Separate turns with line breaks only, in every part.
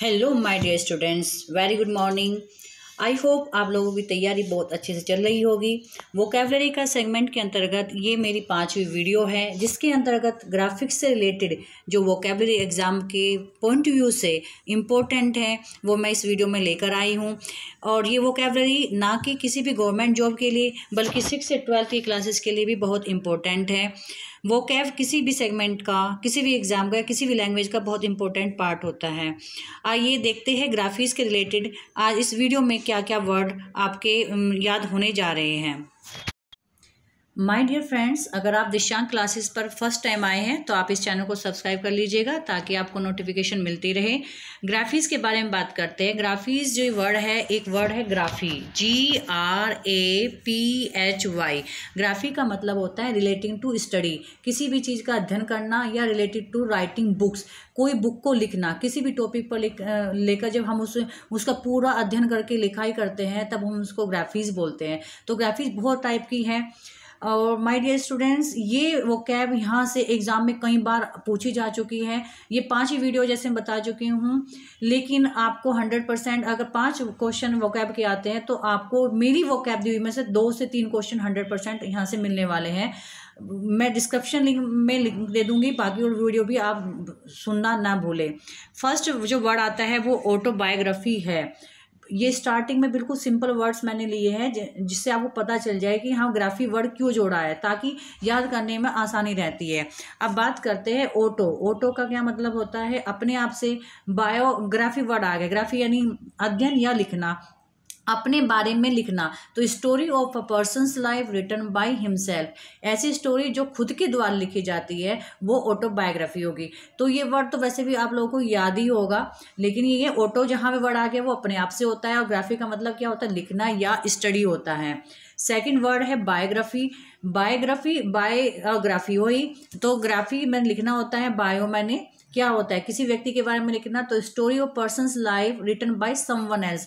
hello my dear students very good morning I hope आप लोगों की तैयारी बहुत अच्छे से चल रही होगी वो कैबलरी का सेगमेंट के अंतर्गत ये मेरी पांचवी वीडियो है जिसके अंतर्गत ग्राफिक्स से रिलेटेड जो वो कैबलरी एग्ज़ाम के पॉइंट व्यू से इम्पोर्टेंट है वो मैं इस वीडियो में लेकर आई हूँ और ये वो कैबलरी ना कि किसी भी गवर्नमेंट जॉब के लिए बल्कि सिक्स से ट्वेल्थ की क्लासेस के लिए भी बहुत इम्पोर्टेंट है वो कैफ किसी भी सेगमेंट का किसी भी एग्ज़ाम का किसी भी लैंग्वेज का बहुत इंपॉर्टेंट पार्ट होता है आइए देखते हैं ग्राफिक्स के रिलेटेड आज इस वीडियो में क्या क्या वर्ड आपके याद होने जा रहे हैं माय डियर फ्रेंड्स अगर आप दिशांक क्लासेस पर फर्स्ट टाइम आए हैं तो आप इस चैनल को सब्सक्राइब कर लीजिएगा ताकि आपको नोटिफिकेशन मिलती रहे ग्राफीज के बारे में बात करते हैं ग्राफीज जो वर्ड है एक वर्ड है graphy G R A P H Y graphy का मतलब होता है रिलेटिंग टू स्टडी किसी भी चीज़ का अध्ययन करना या रिलेटेड टू राइटिंग बुक्स कोई बुक को लिखना किसी भी टॉपिक पर लेकर जब हम उस उसका पूरा अध्ययन करके लिखाई करते हैं तब हम उसको ग्राफीज बोलते हैं तो ग्राफीज बहुत टाइप की हैं और माय डियर स्टूडेंट्स ये वो कैब यहाँ से एग्ज़ाम में कई बार पूछी जा चुकी है ये पांच ही वीडियो जैसे मैं बता चुकी हूँ लेकिन आपको हंड्रेड परसेंट अगर पाँच क्वेश्चन वो कैब के आते हैं तो आपको मेरी वो कैब दी हुई में से दो से तीन क्वेश्चन हंड्रेड परसेंट यहाँ से मिलने वाले हैं मैं डिस्क्रिप्शन लिंक में लिंक दे दूंगी बाकी और वीडियो भी आप सुनना ना भूलें फर्स्ट जो वर्ड आता है वो ऑटोबायोग्राफी है ये स्टार्टिंग में बिल्कुल सिंपल वर्ड्स मैंने लिए हैं जिससे आपको पता चल जाए कि हाँ ग्राफी वर्ड क्यों जोड़ा है ताकि याद करने में आसानी रहती है अब बात करते हैं ओटो ओटो का क्या मतलब होता है अपने आप से बायोग्राफी वर्ड आ गया ग्राफी यानी अध्ययन या लिखना अपने बारे में लिखना तो story of a person's life written by himself ऐसी स्टोरी जो खुद के द्वारा लिखी जाती है वो ऑटोबायोग्राफी होगी तो ये वर्ड तो वैसे भी आप लोगों को याद ही होगा लेकिन ये ऑटो जहाँ पे वर्ड आ गया वो अपने आप से होता है और ग्राफी का मतलब क्या होता है लिखना या स्टडी होता है सेकेंड वर्ड है बायोग्राफी बायोग्राफी बायोग्राफी ही तो ग्राफी में लिखना होता है बायो मैंने क्या होता है किसी व्यक्ति के बारे में लिखना तो story of person life written by someone else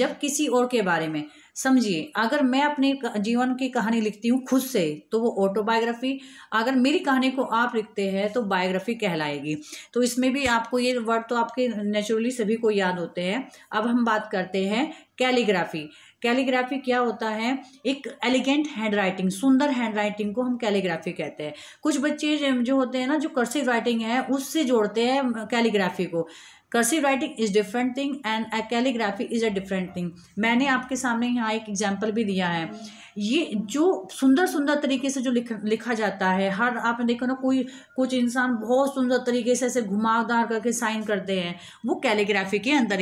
जब किसी और के बारे में समझिए अगर मैं अपने जीवन की कहानी लिखती हूँ खुद से तो वो ऑटोबायोग्राफी अगर मेरी कहानी को आप लिखते हैं तो बायोग्राफी कहलाएगी तो इसमें भी आपको ये वर्ड तो आपके नेचुरली सभी को याद होते हैं अब हम बात करते हैं कैलीग्राफी कैलीग्राफी क्या होता है एक एलिगेंट हैंड राइटिंग सुंदर हैंड राइटिंग को हम कैलीग्राफी कहते हैं कुछ बच्चे जो होते हैं ना जो कर्सिव राइटिंग है उससे जोड़ते हैं कैलीग्राफी को cursive writing is different thing and a calligraphy is a different thing मैंने आपके सामने यहाँ एक एग्जाम्पल भी दिया है ये जो सुंदर सुंदर तरीके से जो लिख लिखा जाता है हर आपने देखो ना कोई कुछ इंसान बहुत सुंदर तरीके से ऐसे घुमावदार करके साइन करते हैं वो कैलीग्राफी के अंदर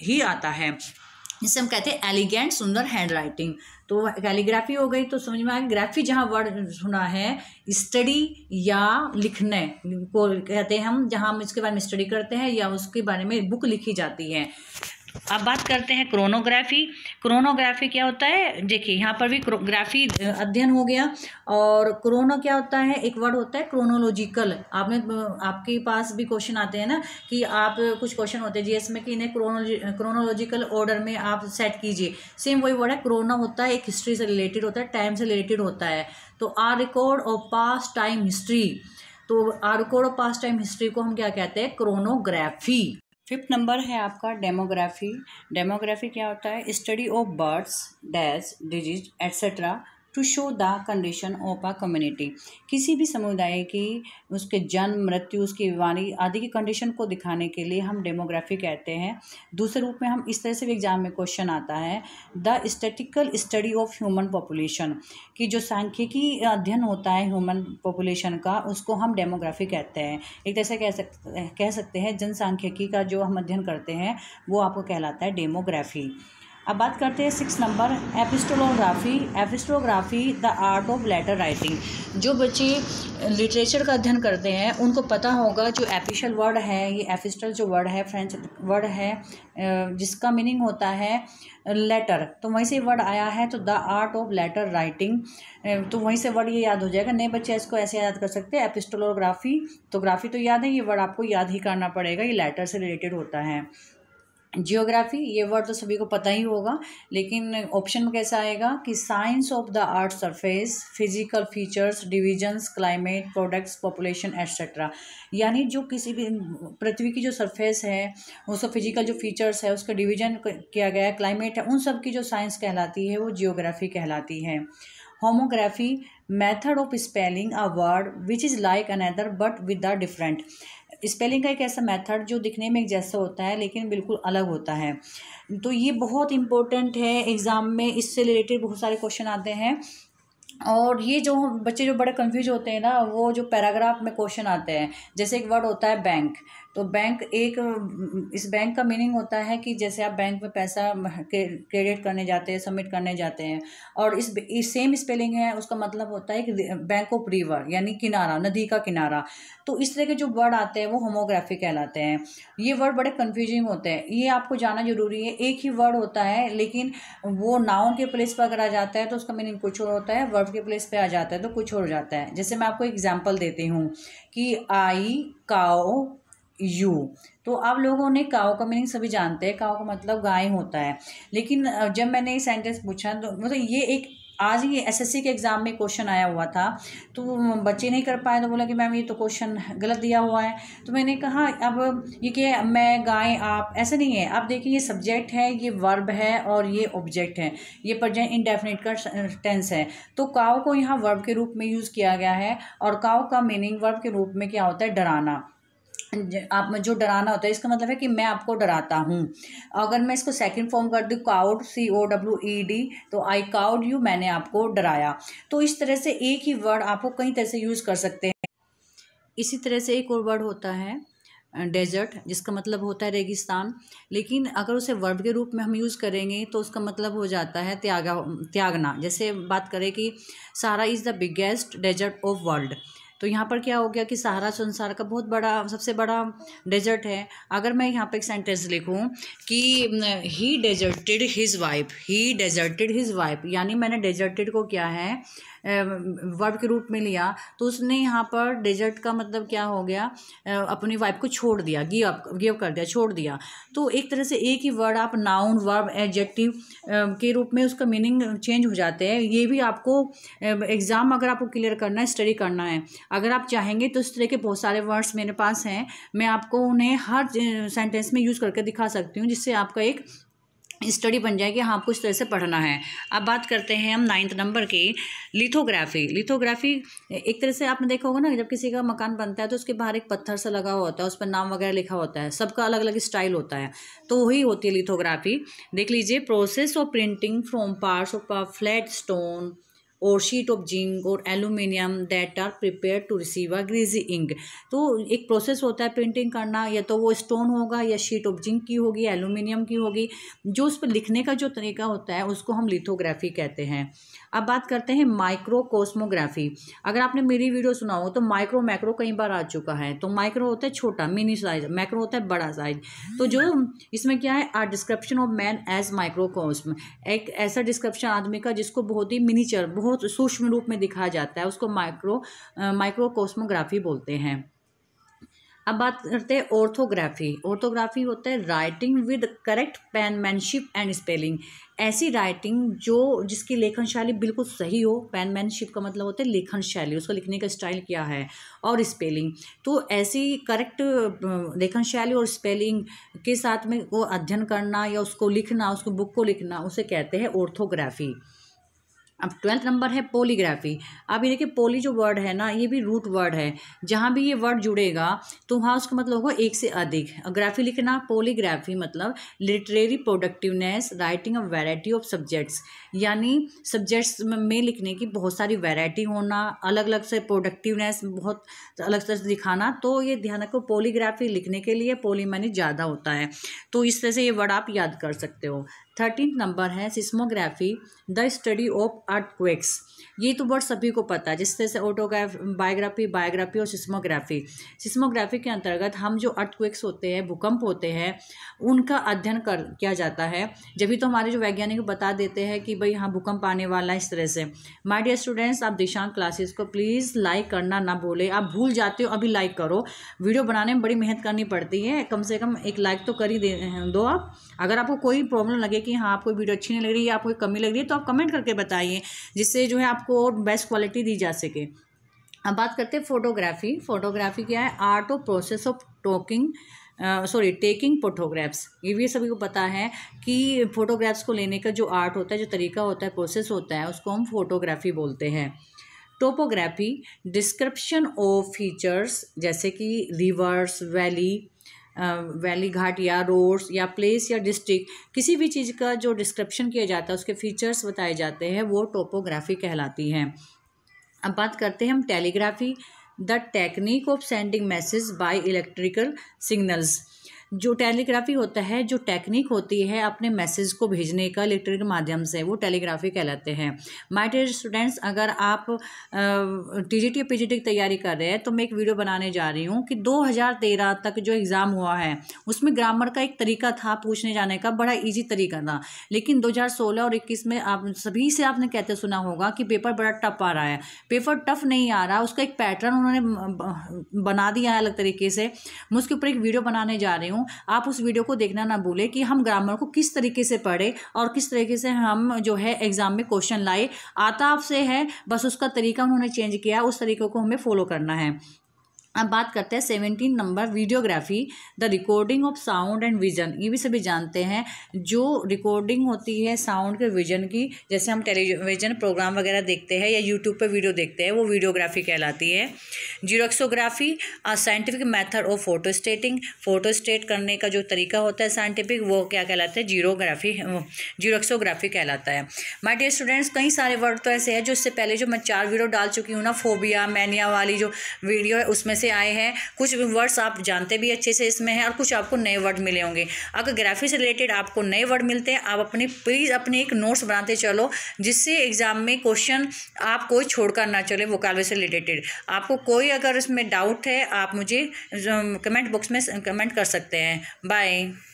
ही आता है जिसे हम कहते हैं एलिगेंट सुंदर हैंड राइटिंग तो कैलीग्राफी हो गई तो समझ में आ गया ग्राफी जहाँ वर्ड सुना है स्टडी या लिखने को कहते हैं हम जहाँ हम इसके बारे में स्टडी करते हैं या उसके बारे में बुक लिखी जाती है अब बात करते हैं क्रोनोग्राफी क्रोनोग्राफी क्या होता है देखिए यहाँ पर भी ग्राफी अध्ययन हो गया और क्रोनो क्या होता है एक वर्ड होता है क्रोनोलॉजिकल आपने आपके पास भी क्वेश्चन आते हैं ना कि आप कुछ क्वेश्चन होते हैं जी इसमें कि इन्हें क्रोनोलॉजी क्रोनोलॉजिकल ऑर्डर में आप सेट कीजिए सेम वही वर्ड है क्रोनो होता है एक हिस्ट्री से रिलेटेड होता है टाइम से रिलेटेड होता है तो are record of past time history तो are record of past time history को हम क्या कहते हैं क्रोनोग्राफी फिफ्थ नंबर है आपका डेमोग्राफी डेमोग्राफी क्या होता है study of births dash disease etcetera to show the condition of a community किसी भी समुदाय की उसके जन्म मृत्यु उसकी बीमारी आदि की कंडीशन को दिखाने के लिए हम डेमोग्राफी कहते हैं दूसरे रूप में हम इस तरह से भी एग्जाम में क्वेश्चन आता है the statistical study of human population की जो सांख्यिकी अध्ययन होता है ह्यूमन पॉपुलेशन का उसको हम डेमोग्राफी कहते हैं एक तरह से कह सकते कह सकते हैं जनसांख्यिकी का जो हम अध्ययन करते हैं वो आपको कहलाता है डेमोग्राफी अब बात करते हैं six number epistolography epistolography the art of letter writing जो बच्चे लिटरेचर का अध्ययन करते हैं उनको पता होगा जो एपिशल वर्ड है ये एपिस्टल जो वर्ड है फ्रेंच वर्ड है जिसका मीनिंग होता है लेटर तो वहीं से वर्ड आया है तो the art of letter writing तो वहीं से वर्ड ये याद हो जाएगा नए बच्चे इसको ऐसे याद कर सकते हैं एपिस्टोलोग्राफी तो ग्राफी तो याद है ये वर्ड आपको याद ही करना पड़ेगा ये लेटर से रिलेटेड होता है जियोग्राफी ये वर्ड तो सभी को पता ही होगा लेकिन ऑप्शन में कैसा आएगा कि science of the earth surface physical features divisions climate products population etcetera यानी जो किसी भी पृथ्वी की जो सरफेस है उसका फिजिकल जो फीचर्स है उसका डिवीजन किया गया है क्लाइमेट है उन सब की जो साइंस कहलाती है वो जियोग्राफी कहलाती है homography method of spelling a word which is like another but with the different spelling का एक ऐसा मेथड जो दिखने में एक जैसा होता है लेकिन बिल्कुल अलग होता है तो ये बहुत इंपॉर्टेंट है एग्ज़ाम में इससे रिलेटेड बहुत सारे क्वेश्चन आते हैं और ये जो बच्चे जो बड़े कंफ्यूज होते हैं ना वो जो पैराग्राफ में क्वेश्चन आते हैं जैसे एक वर्ड होता है बैंक तो बैंक एक इस बैंक का मीनिंग होता है कि जैसे आप बैंक में पैसा क्रेडिट करने जाते हैं सबमिट करने जाते हैं और इस, इस सेम स्पेलिंग है उसका मतलब होता है कि बैंक ऑफ रिवर यानी किनारा नदी का किनारा तो इस तरह के जो वर्ड आते हैं वो होमोग्राफी कहलाते हैं ये वर्ड बड़े कन्फ्यूजिंग होते हैं ये आपको जाना जरूरी है एक ही वर्ड होता है लेकिन वो नाउन के प्लेस पर अगर आ जाता है तो उसका मीनिंग कुछ और होता है वर्ड के प्लेस पर आ जाता है तो कुछ और जाता है जैसे मैं आपको एग्जाम्पल देती हूँ कि आई काओ यू तो आप लोगों ने काओ का मीनिंग सभी जानते हैं काओ का मतलब गाय होता है लेकिन जब मैंने ये सेंटेंस पूछा तो मतलब ये एक आज ही एसएससी के एग्ज़ाम में क्वेश्चन आया हुआ था तो बच्चे नहीं कर पाए तो बोला कि मैम ये तो क्वेश्चन गलत दिया हुआ है तो मैंने कहा अब ये कि मैं गाय आप ऐसा नहीं है आप देखिए ये सब्जेक्ट है ये वर्ब है और ये ऑब्जेक्ट है ये प्रजेंट इनडेफिनेट का टेंस है तो काव को यहाँ वर्ब के रूप में यूज़ किया गया है और काओ का मीनिंग वर्ब के रूप में क्या होता है डराना आप जो डराना होता है इसका मतलब है कि मैं आपको डराता हूँ अगर मैं इसको सेकंड फॉर्म कर दूँ cowed C O W E D तो आई काउड यू मैंने आपको डराया तो इस तरह से एक ही वर्ड आपको कई तरह से यूज़ कर सकते हैं इसी तरह से एक और वर्ड होता है डेजर्ट जिसका मतलब होता है रेगिस्तान लेकिन अगर उसे वर्ब के रूप में हम यूज़ करेंगे तो उसका मतलब हो जाता है त्यागा त्यागना जैसे बात करें कि Sahara is the biggest desert of world तो यहाँ पर क्या हो गया कि सहारा संसार का बहुत बड़ा सबसे बड़ा डेजर्ट है अगर मैं यहाँ पर एक सेंटेंस लिखूँ कि he deserted his wife he deserted his wife यानी मैंने डेजर्टेड को क्या है वर्ब के रूप में लिया तो उसने यहाँ पर डेजर्ट का मतलब क्या हो गया अपनी वाइफ को छोड़ दिया गिव अप गिव कर दिया छोड़ दिया तो एक तरह से एक ही वर्ड आप नाउन वर्ब एडजेक्टिव के रूप में उसका मीनिंग चेंज हो जाते हैं ये भी आपको एग्ज़ाम अगर आपको क्लियर करना है स्टडी करना है अगर आप चाहेंगे तो इस तरह के बहुत सारे वर्ड्स मेरे पास हैं मैं आपको उन्हें हर सेंटेंस में यूज़ करके दिखा सकती हूँ जिससे आपका एक स्टडी बन जाए कि हाँ आपको इस तरह से पढ़ना है अब बात करते हैं हम नाइन्थ नंबर की लिथोग्राफी लिथोग्राफी एक तरह से आपने देखा होगा ना जब किसी का मकान बनता है तो उसके बाहर एक पत्थर सा लगा हुआ होता है उस पर नाम वगैरह लिखा होता है सबका अलग अलग स्टाइल होता है तो वही होती है लिथोग्राफी देख लीजिए process of printing from parts of flat stone और शीट ऑफ जिंक और aluminium that are prepare to receive a greasy ink तो एक प्रोसेस होता है प्रिंटिंग करना या तो वो स्टोन होगा या शीट ऑफ जिंक की होगी एलुमिनियम की होगी जो उस पर लिखने का जो तरीका होता है उसको हम लिथोग्राफी कहते हैं अब बात करते हैं माइक्रो अगर आपने मेरी वीडियो सुना हो तो माइक्रो मैक्रो कई बार आ चुका है तो माइक्रो होता है छोटा मिनी साइज मैक्रो होता है बड़ा साइज तो जो इसमें क्या है are description of man age micro एक ऐसा डिस्क्रिप्शन आदमी का जिसको बहुत ही मिनीचर बहुत सूक्ष्म रूप में दिखाया जाता है उसको माइक्रो माइक्रो बोलते हैं अब बात करते हैं ऑर्थोग्राफी ऑर्थोग्राफी होता है writing with correct penmanship and spelling ऐसी राइटिंग जो जिसकी लेखन शैली बिल्कुल सही हो पेनमैनशिप का मतलब होता है लेखन शैली उसको लिखने का स्टाइल क्या है और स्पेलिंग तो ऐसी करेक्ट लेखन शैली और स्पेलिंग के साथ में वो अध्ययन करना या उसको लिखना उसको बुक को लिखना उसे कहते हैं ऑर्थोग्राफी अब ट्वेल्थ नंबर है पोलीग्राफी अब ये देखिए पोली जो वर्ड है ना ये भी रूट वर्ड है जहाँ भी ये वर्ड जुड़ेगा तो वहाँ उसका मतलब होगा एक से अधिक ग्राफी लिखना पोलीग्राफी मतलब literary productiveness writing of variety of subjects यानी सब्जेक्ट्स में लिखने की बहुत सारी वैरायटी होना अलग अलग से प्रोडक्टिवनेस बहुत अलग तरह से दिखाना तो ये ध्यान रखो पोलीग्राफी लिखने के लिए पोली मैंने ज़्यादा होता है तो इस तरह से ये वर्ड आप याद कर सकते हो थर्टीन नंबर है seismography the study of earth quakes ये तो वर्ड सभी को पता है जिस तरह से ऑटोग्राफ बायोग्राफी बायोग्राफी और सिस्मोग्राफी सिस्मोग्राफी के अंतर्गत हम जो अर्थक्वेक्स होते हैं भूकंप होते हैं उनका अध्ययन कर किया जाता है जब तो हमारे जो वैज्ञानिक बता देते हैं कि भाई हाँ भूकंप आने वाला है इस तरह से माई डियर स्टूडेंट्स आप दिशांक क्लासेस को प्लीज़ लाइक करना ना भूले आप भूल जाते हो अभी लाइक करो वीडियो बनाने में बड़ी मेहनत करनी पड़ती है कम से कम एक लाइक तो कर ही दे दो आप अगर आपको कोई प्रॉब्लम लगे कि हाँ आपको वीडियो अच्छी नहीं लग रही है आपको कमी लग रही है तो आप कमेंट करके बताइए जिससे जो है आपको आपको और बेस्ट क्वालिटी दी जा सके अब बात करते हैं फ़ोटोग्राफी फ़ोटोग्राफी क्या है आर्ट और process of talking sorry taking photographs ये भी सभी को पता है कि फ़ोटोग्राफ्स को लेने का जो आर्ट होता है जो तरीका होता है प्रोसेस होता है उसको हम फोटोग्राफी बोलते हैं टोपोग्राफी डिस्क्रिप्शन ऑफ फीचर्स जैसे कि रिवर्स वैली वैली घाट या रोड्स या प्लेस या डिस्ट्रिक्ट किसी भी चीज़ का जो डिस्क्रिप्शन किया जाता है उसके फीचर्स बताए जाते हैं वो टोपोग्राफी कहलाती हैं अब बात करते हैं हम telegraphy the technique of sending message by electrical signals जो टेलीग्राफी होता है जो टेक्निक होती है अपने मैसेज को भेजने का इलेक्ट्रिक माध्यम से वो टेलीग्राफी कहलाते हैं माय डियर स्टूडेंट्स अगर आप टी जी टी टी की तैयारी कर रहे हैं तो मैं एक वीडियो बनाने जा रही हूँ कि दो हज़ार तेरह तक जो एग्ज़ाम हुआ है उसमें ग्रामर का एक तरीका था पूछने जाने का बड़ा ईजी तरीका था लेकिन दो हज़ार सोलह और इक्कीस में आप सभी से आपने कहते सुना होगा कि पेपर बड़ा टफ आ रहा है पेपर टफ नहीं आ रहा उसका एक पैटर्न उन्होंने बना दिया है अलग तरीके से मैं उसके ऊपर एक वीडियो बनाने जा रही हूँ हूँ आप उस वीडियो को देखना ना भूलें कि हम ग्रामर को किस तरीके से पढ़े और किस तरीके से हम जो है एग्ज़ाम में क्वेश्चन लाए आता आपसे है बस उसका तरीका उन्होंने चेंज किया उस तरीके को हमें फॉलो करना है अब बात करते हैं seventeen number videography the recording of sound and vision ये भी सभी जानते हैं जो रिकॉर्डिंग होती है साउंड के विजन की जैसे हम टेलीविजन प्रोग्राम वगैरह देखते हैं या यूट्यूब पे वीडियो देखते हैं वो वीडियोग्राफी कहलाती है xerography a scientific method of photo stating photo state करने का जो तरीका होता है साइंटिफिक वो क्या कहलाता है जीरोग्राफी जीरोक्सोग्राफी कहलाता है माई डियर स्टूडेंट्स कई सारे वर्ड तो ऐसे हैं जो इससे पहले जो मैं चार वीडियो डाल चुकी हूँ ना फोबिया मैनिया वाली जो वीडियो है उसमें से आए हैं कुछ वर्ड्स आप जानते भी अच्छे से इसमें हैं और कुछ आपको नए वर्ड मिले होंगे अगर ग्राफी से रिलेटेड आपको नए वर्ड मिलते हैं आप अपने प्लीज़ अपने एक नोट्स बनाते चलो जिससे एग्ज़ाम में क्वेश्चन आप कोई छोड़कर ना चले वोकालवे से रिलेटेड आपको कोई अगर इसमें डाउट है आप मुझे कमेंट बॉक्स में कमेंट कर सकते हैं बाय